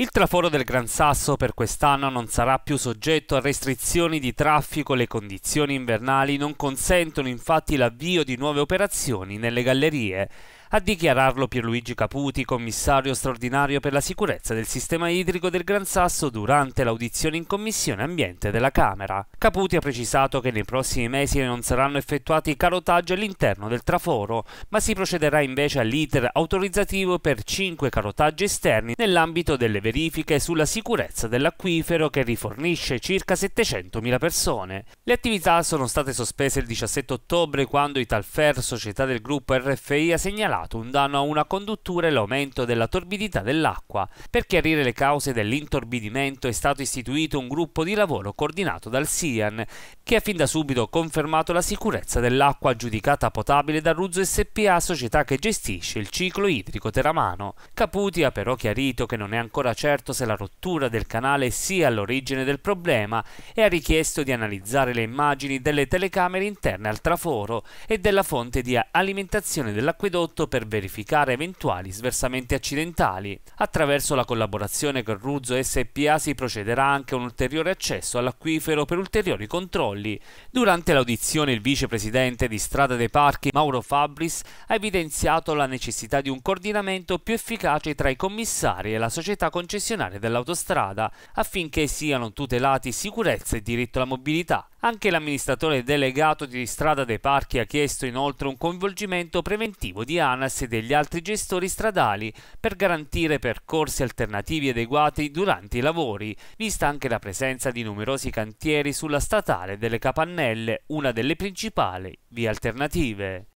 Il traforo del Gran Sasso per quest'anno non sarà più soggetto a restrizioni di traffico, le condizioni invernali non consentono infatti l'avvio di nuove operazioni nelle gallerie. A dichiararlo Pierluigi Caputi, commissario straordinario per la sicurezza del sistema idrico del Gran Sasso durante l'audizione in Commissione Ambiente della Camera. Caputi ha precisato che nei prossimi mesi non saranno effettuati carotaggi all'interno del traforo, ma si procederà invece all'iter autorizzativo per cinque carotaggi esterni nell'ambito delle verifiche sulla sicurezza dell'acquifero che rifornisce circa 700.000 persone. Le attività sono state sospese il 17 ottobre quando Italfer, società del gruppo RFI, ha segnalato causato un danno a una conduttura e l'aumento della torbidità dell'acqua. Per chiarire le cause dell'intorbidimento è stato istituito un gruppo di lavoro coordinato dal SIAN, che ha fin da subito confermato la sicurezza dell'acqua giudicata potabile da Ruzzo SPA, società che gestisce il ciclo idrico teramano. Caputi ha però chiarito che non è ancora certo se la rottura del canale sia all'origine del problema e ha richiesto di analizzare le immagini delle telecamere interne al traforo e della fonte di alimentazione dell'acquedotto per verificare eventuali sversamenti accidentali. Attraverso la collaborazione con Ruzzo SPA si procederà anche a un ulteriore accesso all'acquifero per ulteriori controlli. Durante l'audizione il vicepresidente di Strada dei Parchi, Mauro Fabris, ha evidenziato la necessità di un coordinamento più efficace tra i commissari e la società concessionaria dell'autostrada, affinché siano tutelati sicurezza e diritto alla mobilità. Anche l'amministratore delegato di Strada dei Parchi ha chiesto inoltre un coinvolgimento preventivo di ANAS e degli altri gestori stradali per garantire percorsi alternativi adeguati durante i lavori, vista anche la presenza di numerosi cantieri sulla statale delle Capannelle, una delle principali vie alternative.